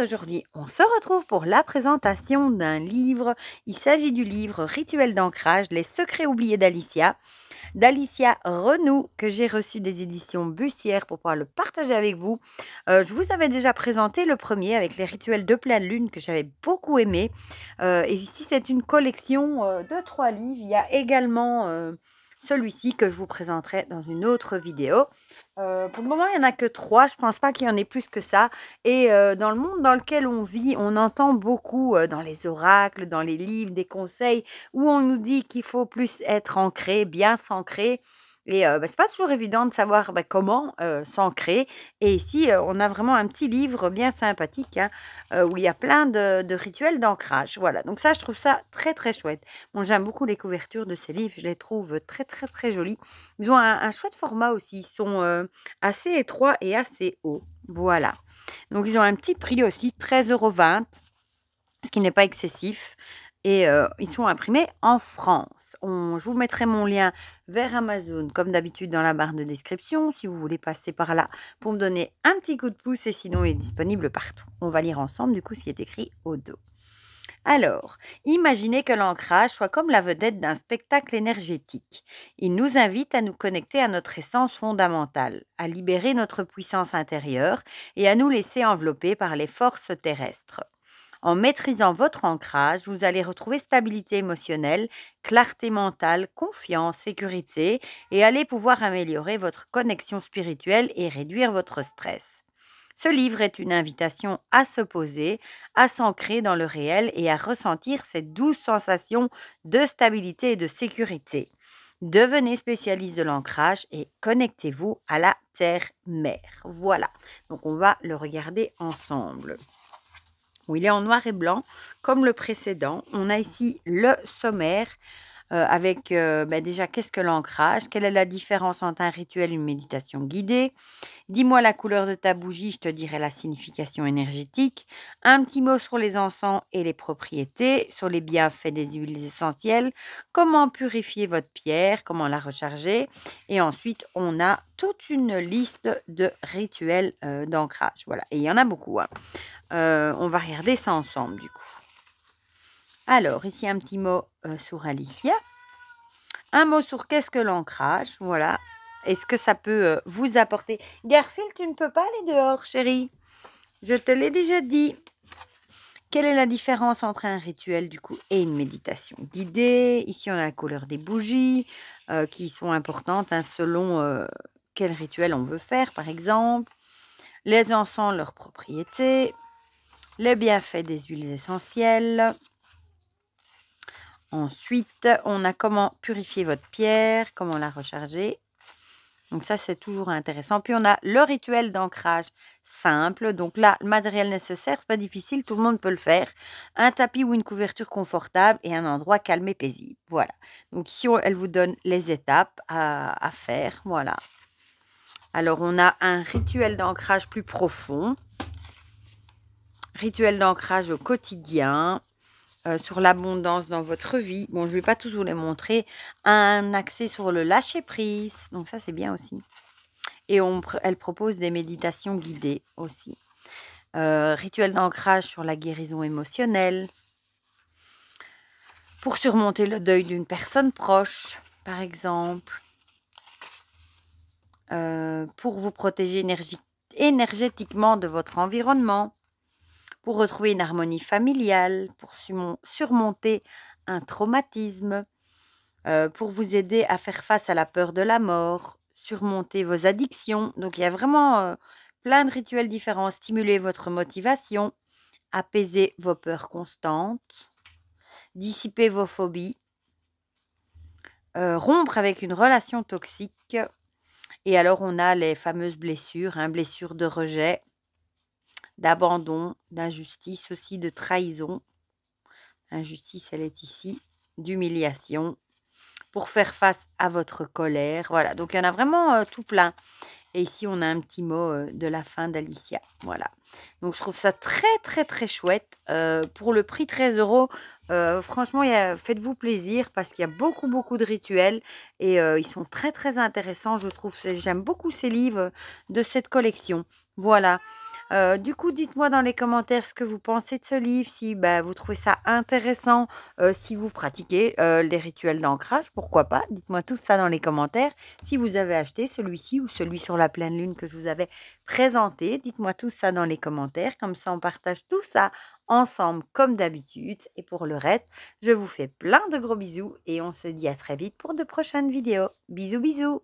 aujourd'hui, on se retrouve pour la présentation d'un livre. Il s'agit du livre Rituel d'ancrage, les secrets oubliés d'Alicia, d'Alicia Renoux, que j'ai reçu des éditions Bussière pour pouvoir le partager avec vous. Euh, je vous avais déjà présenté le premier avec les rituels de pleine lune que j'avais beaucoup aimé. Euh, et ici, c'est une collection euh, de trois livres. Il y a également celui-ci que je vous présenterai dans une autre vidéo. Euh, pour le moment, il n'y en a que trois. Je ne pense pas qu'il y en ait plus que ça. Et euh, dans le monde dans lequel on vit, on entend beaucoup euh, dans les oracles, dans les livres, des conseils où on nous dit qu'il faut plus être ancré, bien s'ancrer. Et ce bah, c'est pas toujours évident de savoir bah, comment s'ancrer. Et ici, on a vraiment un petit livre bien sympathique hein, où il y a plein de, rituels d'ancrage. Voilà, donc ça, je trouve ça très très chouette. Bon, j'aime beaucoup les couvertures de ces livres, je les trouve très très très jolies. Ils ont un, chouette format aussi, ils sont assez étroits et assez hauts. Voilà. Donc ils ont un petit prix aussi, euros. ce qui n'est pas excessif et euh, ils sont imprimés en France. je vous mettrai mon lien vers Amazon comme d'habitude dans la barre de description si vous voulez passer par là pour me donner un petit coup de pouce et sinon il est disponible partout. On va lire ensemble du coup ce qui est écrit au dos. Alors, imaginez que l'ancrage soit comme la vedette d'un spectacle énergétique. Il nous invite à nous connecter à notre essence fondamentale, à libérer notre puissance intérieure et à nous laisser envelopper par les forces terrestres. En maîtrisant votre ancrage, vous allez retrouver stabilité émotionnelle, clarté mentale, confiance, sécurité et allez pouvoir améliorer votre connexion spirituelle et réduire votre stress. Ce livre est une invitation à se poser, à s'ancrer dans le réel et à ressentir cette douce sensation de stabilité et de sécurité. Devenez spécialiste de l'ancrage et connectez-vous à la terre-mère. Voilà, donc on va le regarder ensemble il est en noir et blanc, comme le précédent. On a ici le sommaire euh, avec euh, bah, déjà qu'est-ce que l'ancrage, quelle est la différence entre un rituel et une méditation guidée, dis-moi la couleur de ta bougie, je te dirai la signification énergétique, un petit mot sur les encens et les propriétés, sur les bienfaits des huiles essentielles, comment purifier votre pierre, comment la recharger, et ensuite on a toute une liste de rituels euh, d'ancrage. Voilà, et il y en a beaucoup. Hein. Euh, on va regarder ça ensemble, du coup. Alors, ici, un petit mot euh, sur Alicia. Un mot sur qu'est-ce que l'ancrage, voilà. Est-ce que ça peut euh, vous apporter Garfield, tu ne peux pas aller dehors, chérie. Je te l'ai déjà dit. Quelle est la différence entre un rituel du coup et une méditation guidée Ici, on a la couleur des bougies qui sont importantes hein, selon quel rituel on veut faire, par exemple. Les encens, leurs propriétés. Le bienfait des huiles essentielles. Ensuite, on a comment purifier votre pierre, comment la recharger. Donc ça, c'est toujours intéressant. Puis on a le rituel d'ancrage simple. Donc là, le matériel nécessaire, c'est pas difficile, tout le monde peut le faire. Un tapis ou une couverture confortable et un endroit calme et paisible. Voilà. Donc ici, elle vous donne les étapes à faire. Voilà. Alors on a un rituel d'ancrage plus profond. Rituel d'ancrage au quotidien. Euh, sur l'abondance dans votre vie. Bon, je ne vais pas tous vous les montrer. Un accès sur le lâcher-prise. Donc ça, c'est bien aussi. Et elle propose des méditations guidées aussi. Euh, rituel d'ancrage sur la guérison émotionnelle. Pour surmonter le deuil d'une personne proche, par exemple. Euh, pour vous protéger énergétiquement de votre environnement pour retrouver une harmonie familiale, pour surmonter un traumatisme, euh, pour vous aider à faire face à la peur de la mort, surmonter vos addictions. Donc il y a vraiment euh, plein de rituels différents. Stimuler votre motivation, apaiser vos peurs constantes, dissiper vos phobies, euh, rompre avec une relation toxique. Et alors on a les fameuses blessures, hein, blessures de rejet, d'abandon, d'injustice aussi, de trahison. Injustice, elle est ici, d'humiliation, pour faire face à votre colère. Voilà, donc il y en a vraiment euh, tout plein. Et ici, on a un petit mot euh, de la fin d'Alicia. Voilà. Donc, je trouve ça très, très, très chouette. Euh, pour le prix 13 euros, franchement, faites-vous plaisir parce qu'il y a beaucoup, beaucoup de rituels et ils sont très, très intéressants. Je trouve, j'aime beaucoup ces livres de cette collection. Voilà. Euh, du coup, dites-moi dans les commentaires ce que vous pensez de ce livre, si bah, vous trouvez ça intéressant, euh, si vous pratiquez euh, les rituels d'ancrage, pourquoi pas. Dites-moi tout ça dans les commentaires. Si vous avez acheté celui-ci ou celui sur la pleine lune que je vous avais présenté, dites-moi tout ça dans les commentaires. Comme ça, on partage tout ça ensemble comme d'habitude. Et pour le reste, je vous fais plein de gros bisous et on se dit à très vite pour de prochaines vidéos. Bisous bisous